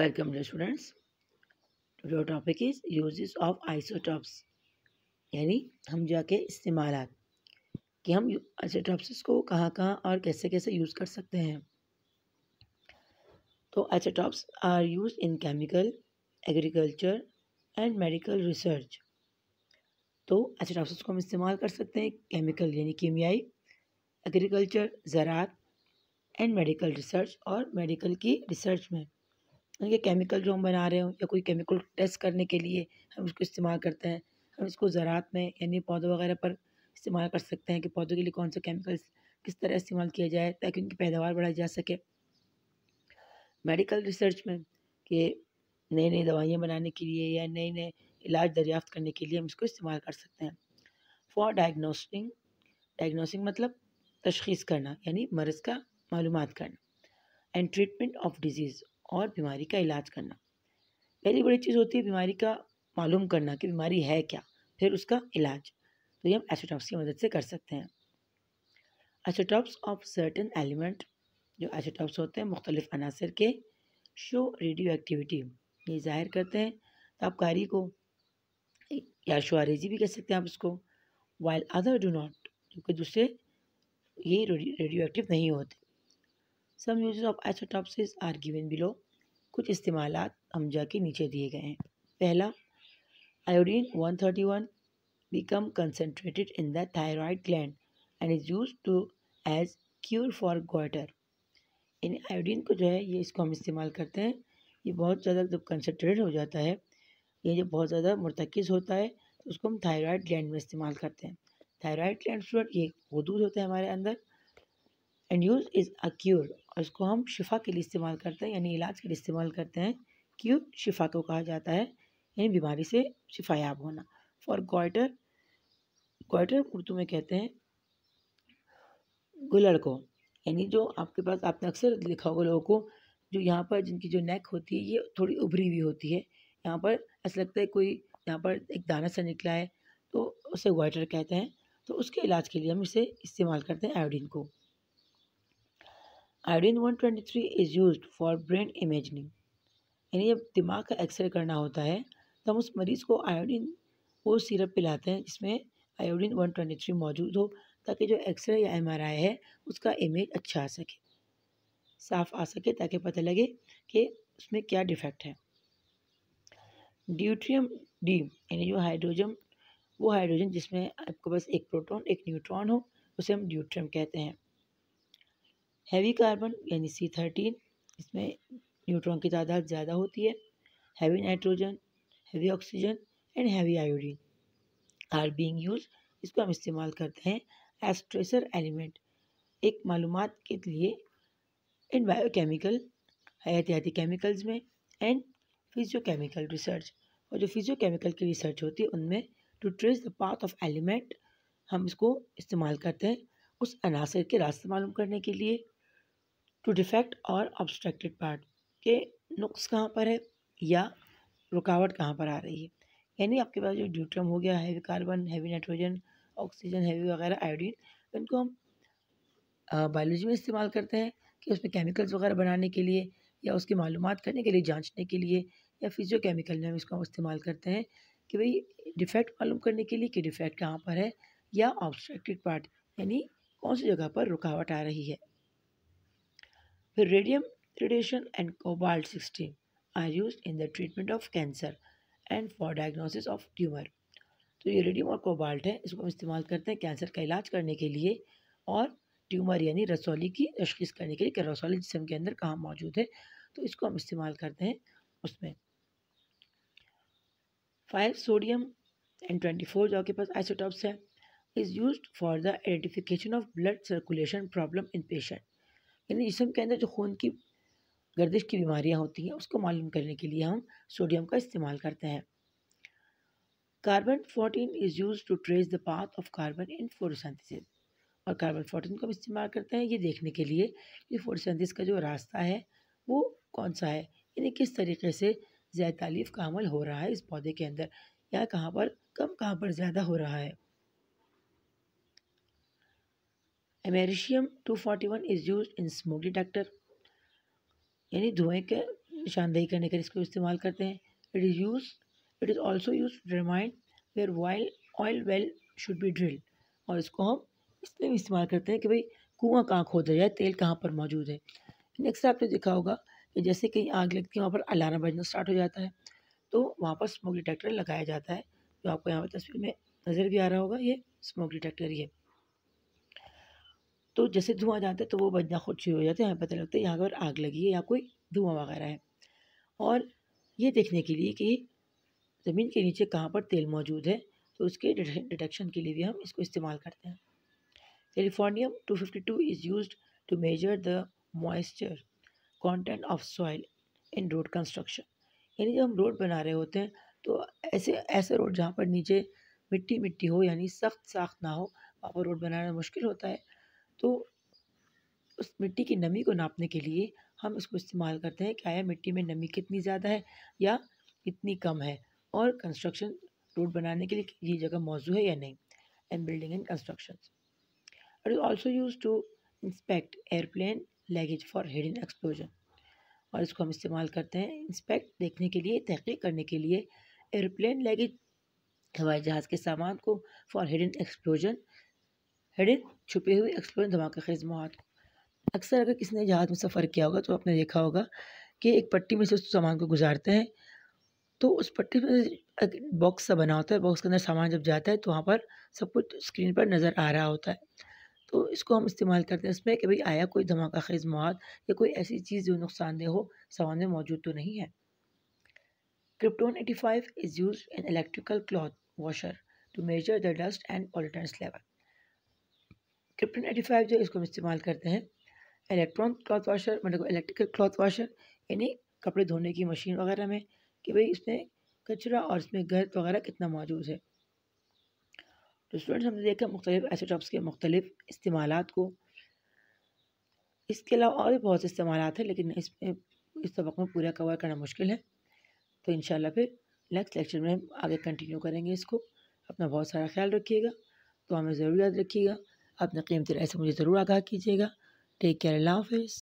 Welcome dear students. Today topic topic is uses of isotopes. यानी हम जाके इस्तेमाल कि हम आइसोटॉप्स को कहाँ कहाँ और कैसे कैसे यूज़ कर सकते हैं तो isotopes are use in chemical agriculture and medical research तो आइसोटॉप्स को हम इस्तेमाल कर सकते हैं केमिकल यानी कीमियाई एग्रीकल्चर ज़रात एंड मेडिकल रिसर्च और मेडिकल की रिसर्च में ये केमिकल जो हम बना रहे हो या कोई केमिकल टेस्ट करने के लिए हम उसको इस्तेमाल करते हैं हम इसको ज़रात में यानी पौधों वगैरह पर इस्तेमाल कर सकते हैं कि पौधों के लिए कौन सा केमिकल्स किस तरह इस्तेमाल किया जाए ताकि उनकी पैदावार बढ़ाई जा सके मेडिकल रिसर्च में कि नई नई दवाइयाँ बनाने के लिए या नए नए इलाज दरियाफ्त करने के लिए हम इसको इस्तेमाल कर सकते हैं फॉर डायग्नोस्टिंग डायग्नोसिंग मतलब तशखीस करना यानी मरज़ का मालूम करना एंड ट्रीटमेंट ऑफ डिजीज़ और बीमारी का इलाज करना पहली बड़ी चीज़ होती है बीमारी का मालूम करना कि बीमारी है क्या फिर उसका इलाज तो ये हम एसोटॉप्स की मदद से कर सकते हैं एसोटॉप्स ऑफ सर्टन एलिमेंट जो एसोटॉप्स होते हैं मुख्तलिफ अनासर के शो रेडियो एक्टिविटी ये जाहिर करते हैं कारी तो को या शुआरेजी भी कह सकते हैं आप उसको वाइल अदर डू नॉट क्योंकि दूसरे ये रेडियो एक्टिव नहीं होते some use of isotopes are given below कुछ इस्तेमाल हमजा के नीचे दिए गए हैं पहला iodine 131 become concentrated in the thyroid gland and is use to as cure for goiter इन आयोडीन को जो है ये इसको हम इस्तेमाल करते हैं ये बहुत ज़्यादा जब कंसनट्रेट हो जाता है ये जब बहुत ज़्यादा मरतकज़ होता है तो उसको हम थायरॉयड ग्लैंड में इस्तेमाल करते हैं थायरॉयड ग्लैंड स्टूडेंट ये हदूद होता है हमारे अंदर and use is a cure और इसको हम शिफा के लिए इस्तेमाल करते हैं यानी इलाज के लिए इस्तेमाल करते हैं क्यूर शिफा को कहा जाता है यानी बीमारी से शिफायाब होना फॉर गोइटर गोइटर उर्दू में कहते हैं गुलड़ को यानी जो आपके पास आपने अक्सर लिखा होगा लोगों को जो यहाँ पर जिनकी जो नेक होती है ये थोड़ी उभरी हुई होती है यहाँ पर ऐसा लगता है कोई यहाँ पर एक दाना सा निकला है तो उसे गोइटर कहते हैं तो उसके इलाज के लिए हम इसे इस्तेमाल करते हैं आयोडीन को iodine 123 is use for brain imaging यानी जब दिमाग का एक्सरे करना होता है तो हम उस मरीज़ को आयोडीन वो सिरप पिलाते हैं जिसमें आयोडीन 123 मौजूद हो ताकि जो एक्सरे या एमआरआई है उसका इमेज अच्छा आ सके साफ आ सके ताकि पता लगे कि उसमें क्या डिफेक्ट है ड्यूट्रियम डी यानी जो हाइड्रोजन वो हाइड्रोजन जिसमें आपके पास एक प्रोटॉन एक न्यूट्रॉन हो उसे हम ड्यूट्रियम कहते हैं हैवी कार्बन यानी सी थर्टीन इसमें न्यूट्रॉन की तादाद ज़्यादा होती है heavy nitrogen heavy oxygen and heavy iodine are being use इसको हम इस्तेमाल करते हैं एज ट्रेसर एलिमेंट एक मालूम के लिए इन बायोकेमिकल एहतियाती केमिकल्स में एंड फिजियोकेमिकल रिसर्च और जो फिजियोकेमिकल की रिसर्च होती है उनमें to trace the path of element हम इसको इस्तेमाल करते हैं उस अनासर के रास्ते मालूम करने के लिए टू डिफेक्ट और ऑब्स्ट्रक्टेड पार्ट के नुक्स कहाँ पर है या रुकावट कहाँ पर आ रही है यानी आपके पास जो ड्यूट्रम हो गया heavy carbon heavy nitrogen oxygen heavy वगैरह आयोडीन इनको हम बायोलॉजी में इस्तेमाल करते हैं कि उसमें केमिकल्स वगैरह बनाने के लिए या उसकी मालूम करने के लिए जांचने के लिए या फिजियो केमिकल में हम इसको हम इस्तेमाल करते हैं कि भाई डिफेक्ट मालूम करने के लिए कि डिफेक्ट कहाँ पर है या ऑब्स्ट्रक्टेड पार्ट यानी कौन सी जगह पर रुकावट आ रही है radium radiation and cobalt sixteen are use in the treatment of cancer and for diagnosis of tumour तो ये रेडियम और कोबाल्ट है इसको हम इस्तेमाल करते हैं कैंसर का इलाज करने के लिए और ट्यूमर यानी रसौली की तशखीस करने के लिए कि रसौली जिसम के अंदर कहाँ मौजूद है तो इसको हम इस्तेमाल करते हैं उसमें five sodium and twenty four जो आपके पास आइसोटॉप्स है is use for the identification of blood circulation problem in patient यानी जिसम के अंदर जो खून की गर्दिश की बीमारियां होती हैं उसको मालूम करने के लिए हम सोडियम का इस्तेमाल करते हैं carbon fourteen is use to trace the path of carbon in photosynthesis और कार्बन फोर्टीन को हम इस्तेमाल करते हैं ये देखने के लिए कि फोटोसिंथेसिस का जो रास्ता है वो कौन सा है यानी किस तरीके से ज़्यादा तालीफ का अमल हो रहा है इस पौधे के अंदर या कहाँ पर कम कहाँ पर ज़्यादा हो रहा है americium 241 is use in smoke detector यानी धुएं के निशानदेही करने के इसको इस्तेमाल करते हैं it is use it is also use remind where while oil well should be drill और इसको हम इसलिए भी इस्तेमाल करते हैं कि भाई कुआं कहाँ खोदा जाए तेल कहाँ पर मौजूद है नेक्स्ट आपने देखा होगा कि जैसे कहीं आग लगती है वहाँ पर अलार्म बजना स्टार्ट हो जाता है तो वहाँ पर स्मोक डिटेक्टर लगाया जाता है जो आपको यहाँ पर तस्वीर में नज़र भी आ रहा होगा ये स्मोक डिटेक्टर ही है तो जैसे धुआं जाता है तो वो बजना खुद शुरू हो जाता है हमें पता लगता है यहाँ पर आग लगी है या कोई धुआं वगैरह है और ये देखने के लिए कि ज़मीन के नीचे कहाँ पर तेल मौजूद है तो उसके डिटेक्शन के लिए भी हम इसको इस्तेमाल करते हैं fifty two is use to measure the moisture content of soil in road construction यानी जब हम रोड बना रहे होते हैं तो ऐसे ऐसे रोड जहाँ पर नीचे मिट्टी मिट्टी हो यानी सख्त साख्त ना हो वहाँ पर रोड बनाना मुश्किल होता है तो उस मिट्टी की नमी को नापने के लिए हम इसको इस्तेमाल करते हैं क्या है मिट्टी में नमी कितनी ज़्यादा है या कितनी कम है और कंस्ट्रक्शन रोड बनाने के लिए ये जगह मौजू है या नहीं and building and construction it is also use to inspect airplane luggage for in explosion और इसको हम इस्तेमाल करते हैं इंस्पेक्ट देखने के लिए तहकीक करने के लिए एयरप्लेन लैगेज हवाई जहाज़ के सामान को फॉर इन एक्सप्लोजन हेडेड छुपे हुए एक्सप्लोर धमाका खेज मुहात अक्सर अगर किसी ने जहाज़ में सफ़र किया होगा तो आपने देखा होगा कि एक पट्टी में से उस सामान को गुजारते हैं तो उस पट्टी में एक बॉक्स सा बना होता है बॉक्स के अंदर सामान जब जाता है तो वहाँ पर सब कुछ स्क्रीन पर नज़र आ रहा होता है तो इसको हम इस्तेमाल करते हैं इसमें कि भाई आया कोई धमाका खेज मवाद या कोई ऐसी चीज़ जो नुकसानदेह हो सामान में मौजूद तो नहीं है krypton eighty five is use in electrical cloth washer to measure the dust and pollutants level krypton eighty five जो इसको हम इस्तेमाल करते हैं इलेक्ट्रॉन क्लॉथ वाशर मतलब इलेक्ट्रिकल क्लॉथ वाशर यानी कपड़े धोने की मशीन वगैरह में कि भाई इसमें कचरा और इसमें गर्द वगैरह कितना मौजूद है तो स्टूडेंट्स हमने देखा मुख्तलिफ एसोटॉप्स के मुख्तलिफ इस्तेमाल को इसके अलावा और भी बहुत से इस्तेमाल हैं लेकिन इसमें इस सबक में पूरा कवर करना मुश्किल है तो इन फिर नेक्स्ट लेक्चर में हम आगे कंटिन्यू करेंगे इसको अपना बहुत सारा ख्याल रखिएगा तो हमें ज़रूर याद रखिएगा अपने कीमती राय से मुझे ज़रूर आगाह कीजिएगा टेक केयर अल्लाह हाफिज़